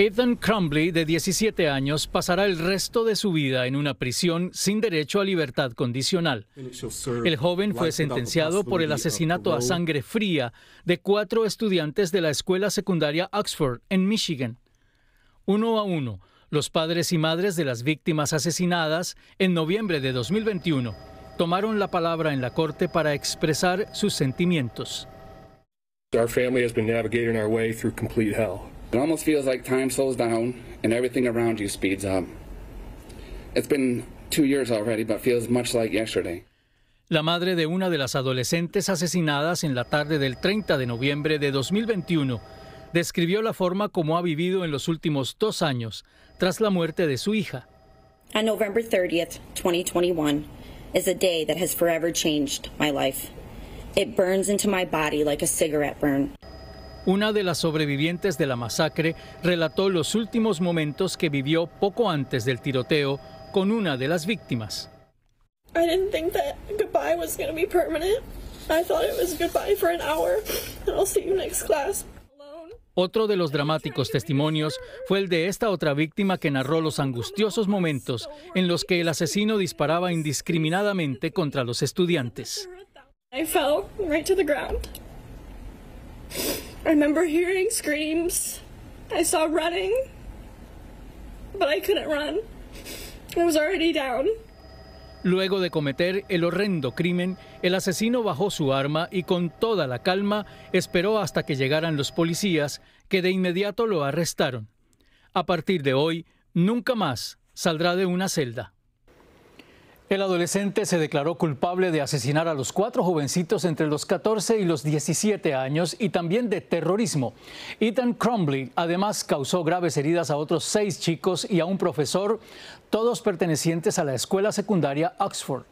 Ethan Crumbly, de 17 años, pasará el resto de su vida en una prisión sin derecho a libertad condicional. El joven fue sentenciado por el asesinato a sangre fría de cuatro estudiantes de la escuela secundaria Oxford, en Michigan. Uno a uno, los padres y madres de las víctimas asesinadas en noviembre de 2021 tomaron la palabra en la corte para expresar sus sentimientos. It almost feels like time slows down and everything around you speeds up. It's been two years already, but feels much like yesterday. La madre de una de las adolescentes asesinadas en la tarde del 30 de noviembre de 2021 describió la forma como ha vivido en los últimos dos años tras la muerte de su hija. On November 30th, 2021, is a day that has forever changed my life. It burns into my body like a cigarette burn. Una de las sobrevivientes de la masacre relató los últimos momentos que vivió poco antes del tiroteo con una de las víctimas. Otro de los dramáticos testimonios fue el de esta otra víctima que narró los angustiosos momentos en los que el asesino disparaba indiscriminadamente contra los estudiantes. I remember hearing screams. I saw running, but I couldn't run. was already down. Luego de cometer el horrendo crimen, el asesino bajó su arma y con toda la calma esperó hasta que llegaran los policías, que de inmediato lo arrestaron. A partir de hoy, nunca más saldrá de una celda. El adolescente se declaró culpable de asesinar a los cuatro jovencitos entre los 14 y los 17 años y también de terrorismo. Ethan Crumbly además causó graves heridas a otros seis chicos y a un profesor, todos pertenecientes a la escuela secundaria Oxford.